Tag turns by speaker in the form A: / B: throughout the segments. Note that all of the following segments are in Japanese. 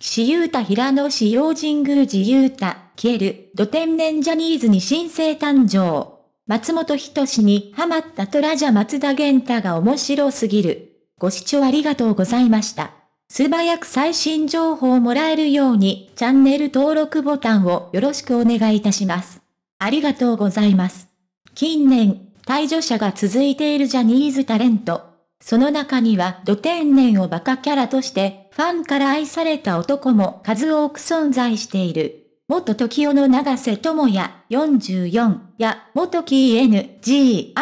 A: 私有田平野市用神宮寺由田、消える、土天然ジャニーズに新生誕生。松本人志にハマったトラジャ松田玄太が面白すぎる。ご視聴ありがとうございました。素早く最新情報をもらえるように、チャンネル登録ボタンをよろしくお願いいたします。ありがとうございます。近年、退場者が続いているジャニーズタレント。その中には土天然をバカキャラとして、ファンから愛された男も数多く存在している。元時代の長瀬智也44や元 KNG&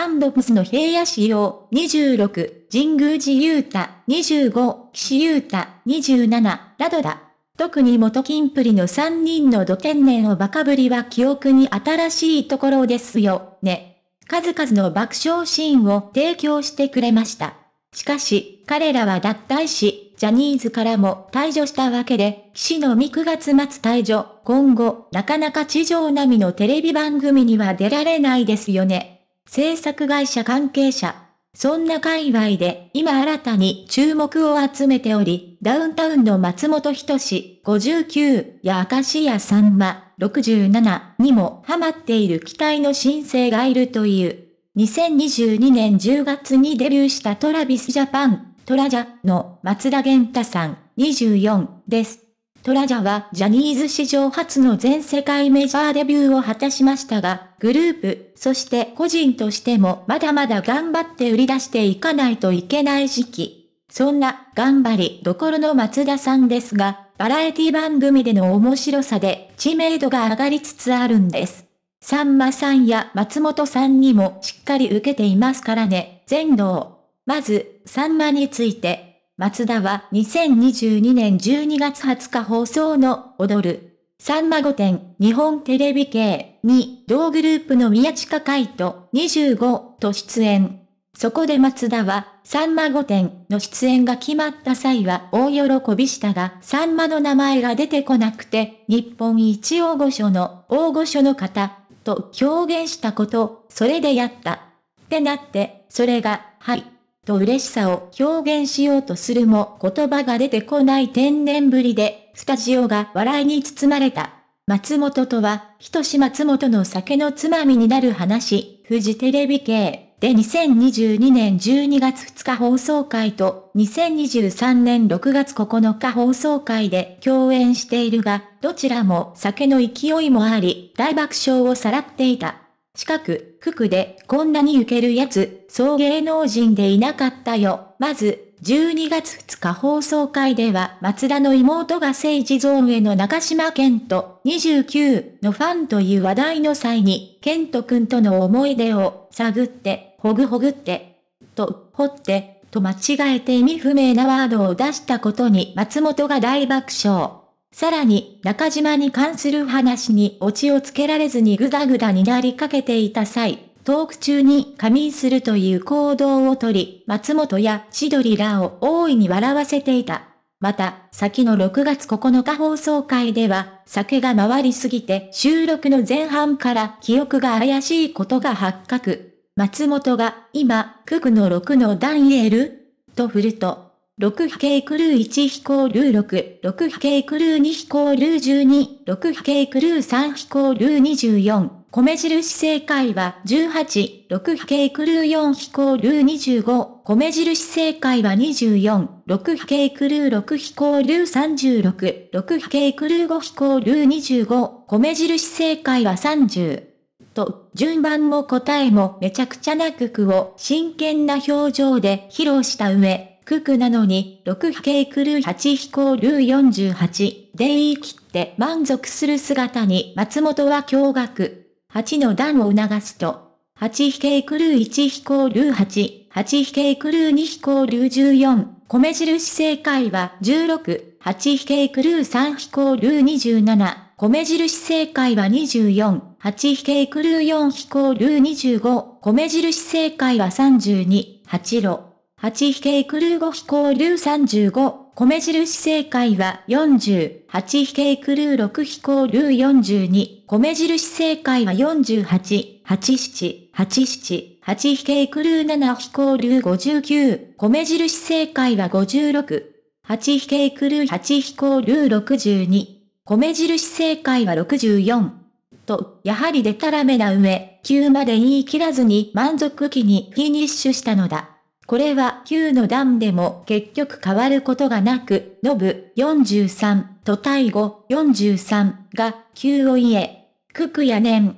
A: の平野仕様26、神宮寺雄太25、岸優太27などだ。特に元金プリの3人の土天然をバカぶりは記憶に新しいところですよね。数々の爆笑シーンを提供してくれました。しかし、彼らは脱退し、ジャニーズからも退場したわけで、岸の美9月末退場。今後、なかなか地上並みのテレビ番組には出られないですよね。制作会社関係者。そんな界隈で今新たに注目を集めており、ダウンタウンの松本人志59や明石家さんま67にもハマっている期待の新星がいるという。2022年10月にデビューしたトラビスジャパン、トラジャの松田玄太さん、24です。トラジャはジャニーズ史上初の全世界メジャーデビューを果たしましたが、グループ、そして個人としてもまだまだ頑張って売り出していかないといけない時期。そんな頑張りどころの松田さんですが、バラエティ番組での面白さで知名度が上がりつつあるんです。さんまさんや松本さんにもしっかり受けていますからね、全能。まず、さんまについて、松田は2022年12月20日放送の踊る。さんま御殿、日本テレビ系に同グループの宮近海斗25と出演。そこで松田は、さんま御殿の出演が決まった際は大喜びしたが、さんまの名前が出てこなくて、日本一大御所の大御所の方、と表現したこと、それでやった。ってなって、それが、はい、と嬉しさを表現しようとするも言葉が出てこない天然ぶりで、スタジオが笑いに包まれた。松本とは、ひとし松本の酒のつまみになる話、フジテレビ系。で2022年12月2日放送会と2023年6月9日放送会で共演しているが、どちらも酒の勢いもあり、大爆笑をさらっていた。近く、服でこんなに受けるやつ、そう芸能人でいなかったよ。まず、12月2日放送会では松田の妹が聖地ゾーンへの中島健人29のファンという話題の際に、健人くんとの思い出を探ってほぐほぐって、と、掘って、と間違えて意味不明なワードを出したことに松本が大爆笑。さらに、中島に関する話にオチをつけられずにグダグダになりかけていた際、トーク中に仮眠するという行動をとり、松本や千鳥らを大いに笑わせていた。また、先の6月9日放送会では、酒が回りすぎて収録の前半から記憶が怪しいことが発覚。松本が、今、九九の六の段エールと振ると、六波形クルー1飛行ルー六、六波形クルー2飛行ルー十二、六波形クルー3飛行ルー二十四、米印正解は18、6波形クルー4飛行ルー25、米印正解は24、6波形クルー6飛行ルー36、6波形クルー5飛行ルー25、米印正解は30。と、順番も答えもめちゃくちゃなククを真剣な表情で披露した上、ククなのに、6飛イクルー8飛行ルー48で言い切って満足する姿に松本は驚愕。8の段を促すと、8飛イクルー1飛行ルー8、8飛イクルー2飛行ルー14、米印正解は16、8飛イクルー3飛行ルー27、米印正解は24、8飛型クルー4飛行ルー25、米印正解は32、8路。8飛型クルー5飛行ルー35、米印正解は40、8飛型クルー6飛行ルー42、米印正解は48、87、87。8飛型クルー7飛行ルー59、米印正解は56。8飛型クルー8飛行ルー62、米印正解は64。と、やはりでたらめな上、9まで言い切らずに満足期にフィニッシュしたのだ。これは9の段でも結局変わることがなく、ノブ43と対語43が9を言え、ククやねん。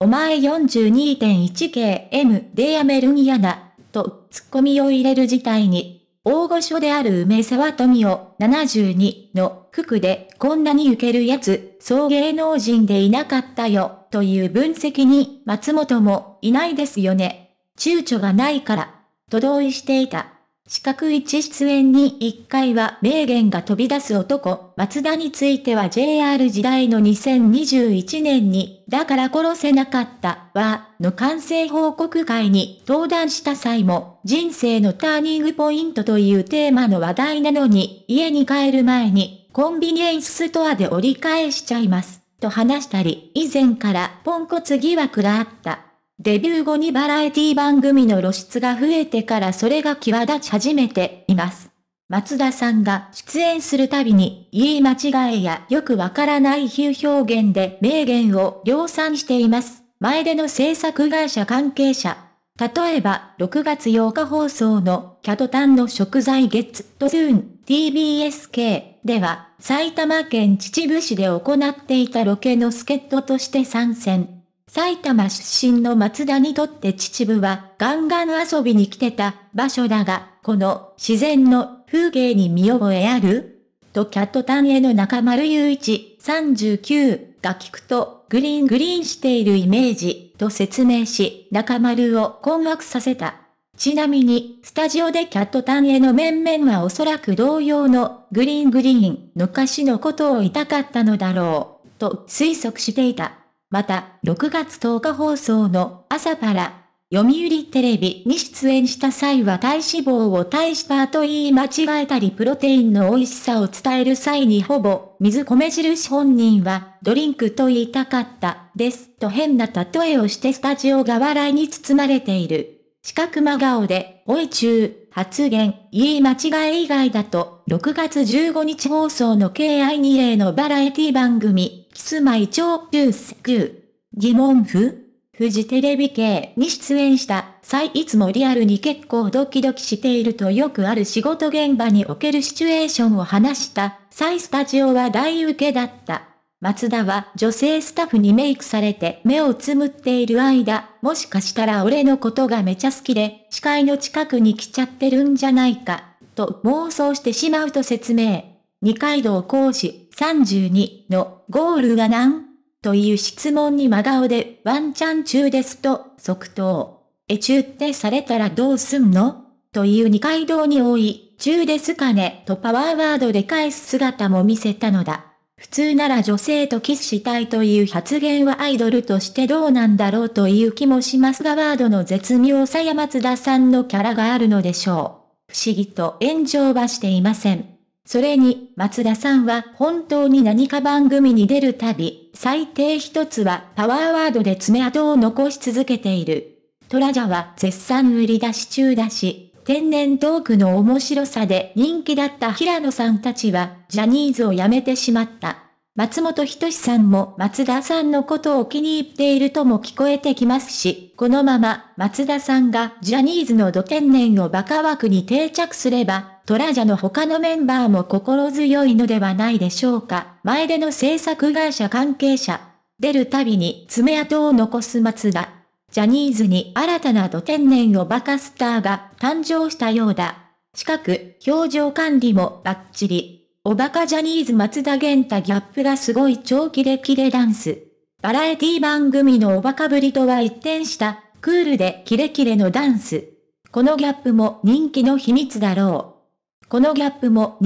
A: お前 42.1km でやめるんやな、と突っ込みを入れる事態に大御所である梅沢富を72の九九でこんなにウけるやつ、そう芸能人でいなかったよ、という分析に松本もいないですよね。躊躇がないから、と同意していた。四角一出演に一回は名言が飛び出す男、松田については JR 時代の2021年に、だから殺せなかったは、の完成報告会に登壇した際も、人生のターニングポイントというテーマの話題なのに、家に帰る前に、コンビニエンスストアで折り返しちゃいます、と話したり、以前からポンコツ疑惑があった。デビュー後にバラエティ番組の露出が増えてからそれが際立ち始めています。松田さんが出演するたびに、言い間違いやよくわからない比喩表現で名言を量産しています。前での制作会社関係者。例えば、6月8日放送のキャトタンの食材ゲッツとズーン TBSK では、埼玉県秩父市で行っていたロケの助っ人として参戦。埼玉出身の松田にとって秩父はガンガン遊びに来てた場所だが、この自然の風景に見覚えあるとキャットタンへの中丸雄一39が聞くとグリーングリーンしているイメージと説明し中丸を困惑させた。ちなみに、スタジオでキャットタンへの面々はおそらく同様のグリーングリーンの歌詞のことを言いたかったのだろうと推測していた。また、6月10日放送の朝パラ、読売テレビに出演した際は体脂肪を大したと言い間違えたりプロテインの美味しさを伝える際にほぼ、水米印本人は、ドリンクと言いたかった、です、と変な例えをしてスタジオが笑いに包まれている。四角真顔で、おい中、発言、言い間違え以外だと6月15日放送の KI2A のバラエティ番組、キスマイ超級スク疑問符フジテレビ系に出演した際いつもリアルに結構ドキドキしているとよくある仕事現場におけるシチュエーションを話した際スタジオは大受けだった。松田は女性スタッフにメイクされて目をつむっている間、もしかしたら俺のことがめちゃ好きで、視界の近くに来ちゃってるんじゃないかと妄想してしまうと説明。二階堂講師32のゴールが何という質問に真顔でワンチャン中ですと即答。え中ってされたらどうすんのという二階堂に多い中ですかねとパワーワードで返す姿も見せたのだ。普通なら女性とキスしたいという発言はアイドルとしてどうなんだろうという気もしますがワードの絶妙さや松田さんのキャラがあるのでしょう。不思議と炎上はしていません。それに、松田さんは本当に何か番組に出るたび、最低一つはパワーワードで爪痕を残し続けている。トラジャは絶賛売り出し中だし、天然トークの面白さで人気だった平野さんたちは、ジャニーズを辞めてしまった。松本人志さんも松田さんのことを気に入っているとも聞こえてきますし、このまま松田さんがジャニーズの土天然をバカ枠に定着すれば、トラジャの他のメンバーも心強いのではないでしょうか。前での制作会社関係者。出るたびに爪痕を残す松田。ジャニーズに新たな土天然をバカスターが誕生したようだ。近く、表情管理もバッチリ。おバカジャニーズ松田玄太ギャップがすごい超キレキレダンス。バラエティ番組のおバカぶりとは一転した、クールでキレキレのダンス。このギャップも人気の秘密だろう。このギャップも